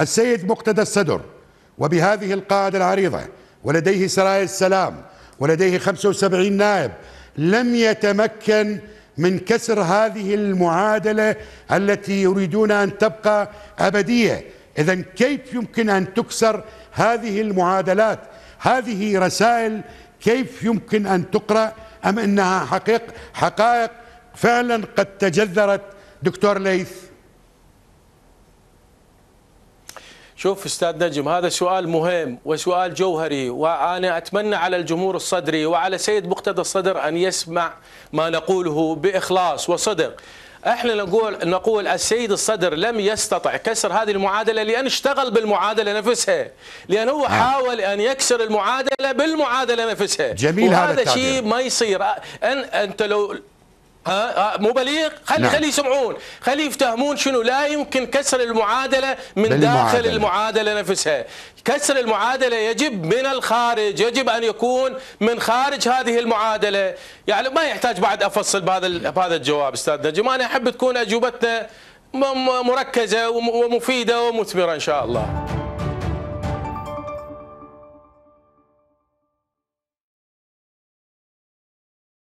السيد مقتدى السدر وبهذه القاعدة العريضة ولديه سرايا السلام ولديه 75 نائب لم يتمكن من كسر هذه المعادلة التي يريدون أن تبقى أبدية إذا كيف يمكن أن تكسر هذه المعادلات هذه رسائل كيف يمكن أن تقرأ أم أنها حقيق حقائق فعلا قد تجذرت دكتور ليث شوف استاذ نجم هذا سؤال مهم وسؤال جوهري وانا اتمنى على الجمهور الصدري وعلى سيد مقتدى الصدر ان يسمع ما نقوله باخلاص وصدق. احنا نقول نقول السيد الصدر لم يستطع كسر هذه المعادله لان اشتغل بالمعادله نفسها، لان هو آه. حاول ان يكسر المعادله بالمعادله نفسها. جميل وهذا هذا شيء ما يصير انت لو ها مو بليغ خلي نعم. خلي يسمعون خلي يفتهمون شنو لا يمكن كسر المعادله من داخل المعادلة. المعادله نفسها كسر المعادله يجب من الخارج يجب ان يكون من خارج هذه المعادله يعني ما يحتاج بعد افصل بهذا بهذا الجواب استاذ نجم انا احب تكون اجوبتنا مركزه ومفيده ومثمره ان شاء الله